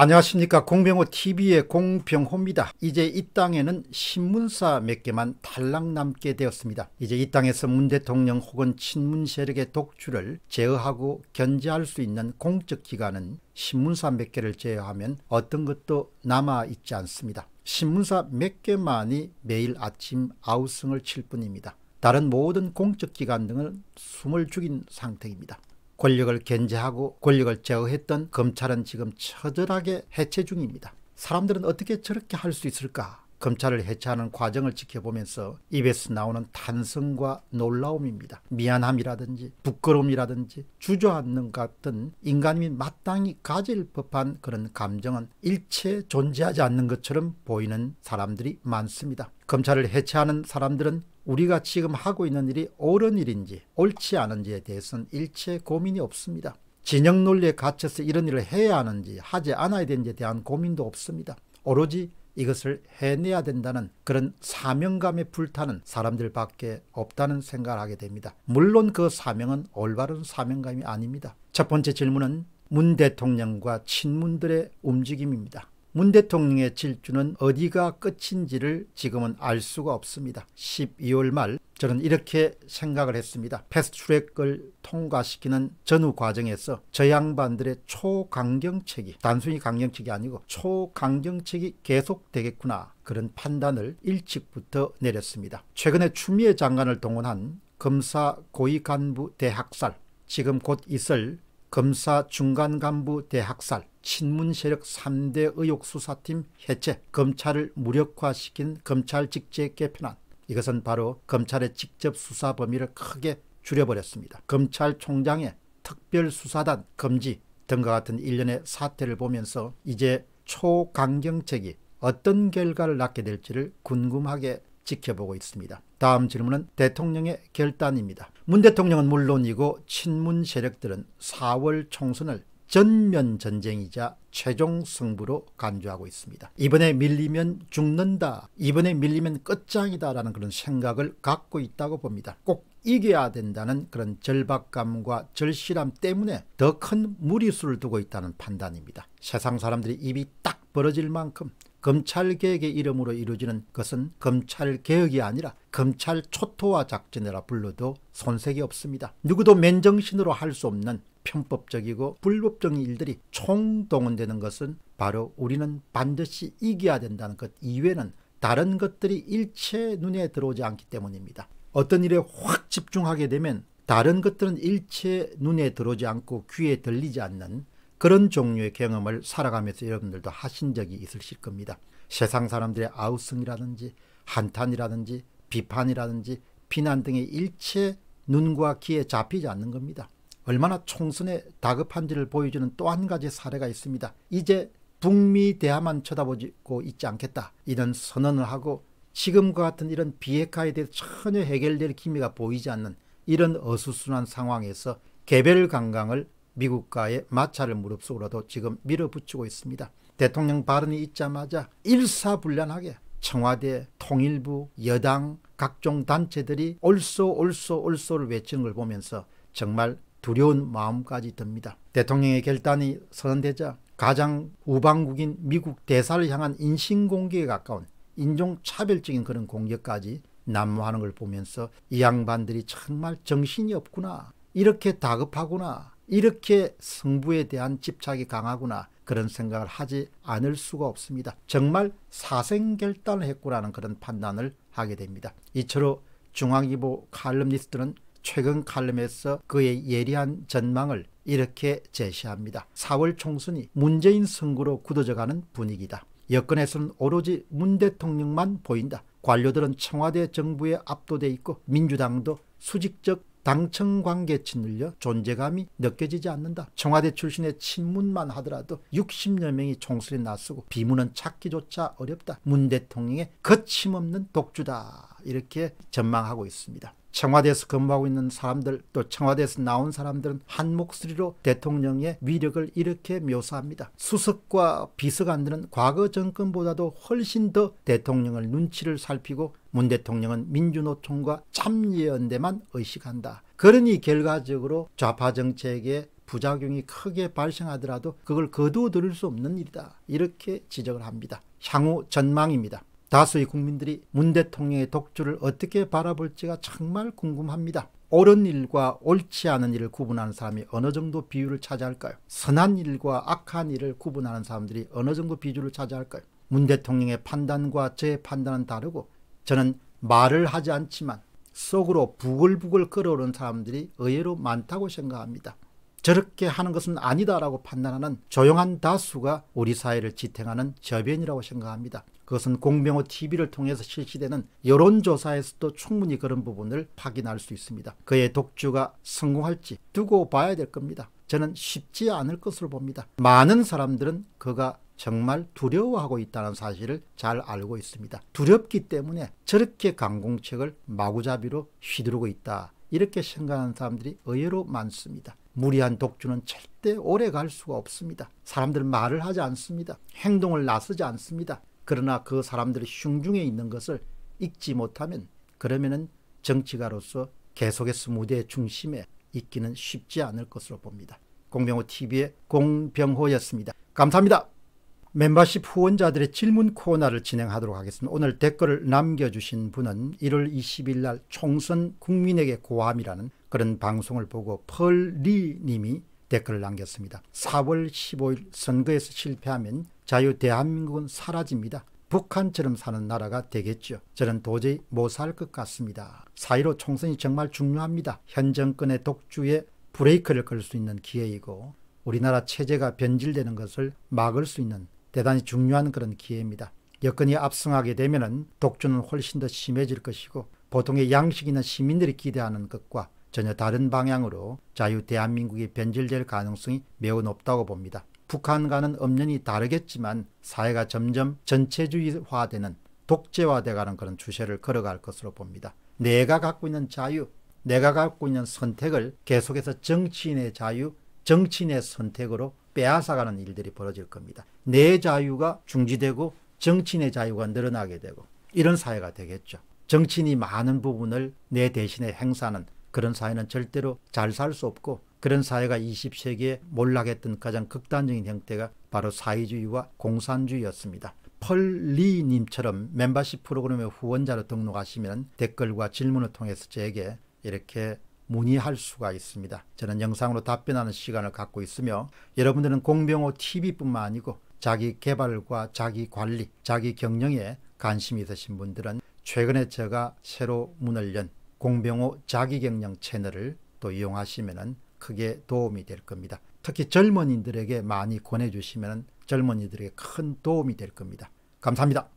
안녕하십니까 공병호 TV의 공병호입니다. 이제 이 땅에는 신문사 몇 개만 달랑 남게 되었습니다. 이제 이 땅에서 문 대통령 혹은 친문 세력의 독주를 제어하고 견제할 수 있는 공적 기관은 신문사 몇 개를 제외하면 어떤 것도 남아 있지 않습니다. 신문사 몇 개만이 매일 아침 아우성을 칠 뿐입니다. 다른 모든 공적 기관 등은 숨을 죽인 상태입니다. 권력을 견제하고 권력을 제어했던 검찰은 지금 처절하게 해체 중입니다. 사람들은 어떻게 저렇게 할 수 있을까? 검찰을 해체하는 과정을 지켜보면서 입에서 나오는 탄성과 놀라움입니다. 미안함이라든지 부끄러움이라든지 주저앉는 같은 인간이 마땅히 가질 법한 그런 감정은 일체 존재하지 않는 것처럼 보이는 사람들이 많습니다. 검찰을 해체하는 사람들은 우리가 지금 하고 있는 일이 옳은 일인지 옳지 않은지에 대해서는 일체 고민이 없습니다. 진영 논리에 갇혀서 이런 일을 해야 하는지 하지 않아야 되는지에 대한 고민도 없습니다. 오로지 이것을 해내야 된다는 그런 사명감에 불타는 사람들밖에 없다는 생각을 하게 됩니다. 물론 그 사명은 올바른 사명감이 아닙니다. 첫 번째 질문은 문 대통령과 친문들의 움직임입니다. 문 대통령의 질주는 어디가 끝인지를 지금은 알 수가 없습니다. 12월 말 저는 이렇게 생각을 했습니다. 패스트트랙을 통과시키는 전후 과정에서 저 양반들의 초강경책이 단순히 강경책이 아니고 초강경책이 계속되겠구나 그런 판단을 일찍부터 내렸습니다. 최근에 추미애 장관을 동원한 검사 고위 간부 대학살 지금 곧 있을 검사 중간 간부 대학살, 친문 세력 3대 의혹 수사팀 해체, 검찰을 무력화시킨 검찰 직제 개편안. 이것은 바로 검찰의 직접 수사 범위를 크게 줄여버렸습니다. 검찰총장의 특별수사단 금지 등과 같은 일련의 사태를 보면서 이제 초강경책이 어떤 결과를 낳게 될지를 궁금하게 지켜보고 있습니다. 다음 질문은 대통령의 결단입니다. 문 대통령은 물론이고 친문 세력들은 4월 총선을 전면 전쟁이자 최종 승부로 간주하고 있습니다. 이번에 밀리면 죽는다. 이번에 밀리면 끝장이다라는 그런 생각을 갖고 있다고 봅니다. 꼭 이겨야 된다는 그런 절박감과 절실함 때문에 더 큰 무리수를 두고 있다는 판단입니다. 세상 사람들이 입이 딱 벌어질 만큼 검찰개혁의 이름으로 이루어지는 것은 검찰개혁이 아니라 검찰 초토화 작전이라 불러도 손색이 없습니다. 누구도 맨정신으로 할 수 없는 편법적이고 불법적인 일들이 총동원되는 것은 바로 우리는 반드시 이겨야 된다는 것 이외는 에 다른 것들이 일체 눈에 들어오지 않기 때문입니다. 어떤 일에 확 집중하게 되면 다른 것들은 일체 눈에 들어오지 않고 귀에 들리지 않는 그런 종류의 경험을 살아가면서 여러분들도 하신 적이 있으실 겁니다. 세상 사람들의 아우성이라든지 한탄이라든지 비판이라든지 비난 등의 일체 눈과 귀에 잡히지 않는 겁니다. 얼마나 총선에 다급한지를 보여주는 또 한 가지 사례가 있습니다. 이제 북미 대화만 쳐다보고 있지 않겠다. 이런 선언을 하고 지금과 같은 이런 비핵화에 대해 서 전혀 해결될 기미가 보이지 않는 이런 어수순한 상황에서 개별 관광을 미국과의 마찰을 무릅쓰고라도 지금 밀어붙이고 있습니다. 대통령 발언이 있자마자 일사불란하게 청와대, 통일부, 여당, 각종 단체들이 올소 올소 올소를 외치는 걸 보면서 정말 두려운 마음까지 듭니다. 대통령의 결단이 선언되자 가장 우방국인 미국 대사를 향한 인신공격에 가까운 인종차별적인 그런 공격까지 난무하는 걸 보면서 이 양반들이 정말 정신이 없구나 이렇게 다급하구나 이렇게 승부에 대한 집착이 강하구나 그런 생각을 하지 않을 수가 없습니다. 정말 사생결단을 했구나는 그런 판단을 하게 됩니다. 이처럼 중앙일보 칼럼니스트는 최근 칼럼에서 그의 예리한 전망을 이렇게 제시합니다. 4월 총선이 문재인 선거로 굳어져가는 분위기다. 여권에서는 오로지 문 대통령만 보인다. 관료들은 청와대 정부에 압도돼 있고 민주당도 수직적 당청 관계층을요 존재감이 느껴지지 않는다. 청와대 출신의 친문만 하더라도 60여 명이 총수에 나서고 비문은 찾기조차 어렵다. 문 대통령의 거침없는 독주다. 이렇게 전망하고 있습니다. 청와대에서 근무하고 있는 사람들 또 청와대에서 나온 사람들은 한 목소리로 대통령의 위력을 이렇게 묘사합니다. 수석과 비서관들은 과거 정권보다도 훨씬 더 대통령을 눈치를 살피고 문 대통령은 민주노총과 참여연대만 의식한다. 그러니 결과적으로 좌파 정책의 부작용이 크게 발생하더라도 그걸 거두어 들을 수 없는 일이다. 이렇게 지적을 합니다. 향후 전망입니다. 다수의 국민들이 문 대통령의 독주를 어떻게 바라볼지가 정말 궁금합니다. 옳은 일과 옳지 않은 일을 구분하는 사람이 어느 정도 비율을 차지할까요? 선한 일과 악한 일을 구분하는 사람들이 어느 정도 비율을 차지할까요? 문 대통령의 판단과 제 판단은 다르고 저는 말을 하지 않지만 속으로 부글부글 끓어오는 사람들이 의외로 많다고 생각합니다. 저렇게 하는 것은 아니다라고 판단하는 조용한 다수가 우리 사회를 지탱하는 저변이라고 생각합니다. 그것은 공병호 TV를 통해서 실시되는 여론조사에서도 충분히 그런 부분을 확인할 수 있습니다. 그의 독주가 성공할지 두고 봐야 될 겁니다. 저는 쉽지 않을 것으로 봅니다. 많은 사람들은 그가 정말 두려워하고 있다는 사실을 잘 알고 있습니다. 두렵기 때문에 저렇게 강공책을 마구잡이로 휘두르고 있다. 이렇게 생각하는 사람들이 의외로 많습니다. 무리한 독주는 절대 오래 갈 수가 없습니다. 사람들 은 말을 하지 않습니다. 행동을 나서지 않습니다. 그러나 그사람들이 흉중에 있는 것을 읽지 못하면 그러면은 정치가로서 계속해서 무대의 중심에 있기는 쉽지 않을 것으로 봅니다. 공병호TV의 공병호였습니다. 감사합니다. 멤버십 후원자들의 질문 코너를 진행하도록 하겠습니다. 오늘 댓글을 남겨주신 분은 1월 20일 날 총선 국민에게 고함이라는 그런 방송을 보고 펄리 님이 댓글을 남겼습니다. 4월 15일 선거에서 실패하면 자유 대한민국은 사라집니다. 북한처럼 사는 나라가 되겠죠. 저는 도저히 못 살 것 같습니다. 4.15 총선이 정말 중요합니다. 현 정권의 독주에 브레이크를 걸 수 있는 기회이고 우리나라 체제가 변질되는 것을 막을 수 있는 대단히 중요한 그런 기회입니다. 여건이 압승하게 되면 독주는 훨씬 더 심해질 것이고 보통의 양식 있는 시민들이 기대하는 것과 전혀 다른 방향으로 자유 대한민국이 변질될 가능성이 매우 높다고 봅니다. 북한과는 엄연히 다르겠지만 사회가 점점 전체주의화되는 독재화돼가는 그런 추세를 걸어갈 것으로 봅니다. 내가 갖고 있는 자유, 내가 갖고 있는 선택을 계속해서 정치인의 자유, 정치인의 선택으로 빼앗아가는 일들이 벌어질 겁니다. 내 자유가 중지되고 정치인의 자유가 늘어나게 되고 이런 사회가 되겠죠. 정치인이 많은 부분을 내 대신에 행사하는 그런 사회는 절대로 잘 살 수 없고 그런 사회가 20세기에 몰락했던 가장 극단적인 형태가 바로 사회주의와 공산주의였습니다. 펄리님처럼 멤버십 프로그램의 후원자로 등록하시면 댓글과 질문을 통해서 제게 이렇게 문의할 수가 있습니다. 저는 영상으로 답변하는 시간을 갖고 있으며 여러분들은 공병호 TV뿐만 아니고 자기 개발과 자기 관리, 자기 경영에 관심 있으신 분들은 최근에 제가 새로 문을 연 공병호 자기경영 채널을 또 이용하시면 크게 도움이 될 겁니다. 특히 젊은이들에게 많이 권해주시면 젊은이들에게 큰 도움이 될 겁니다. 감사합니다.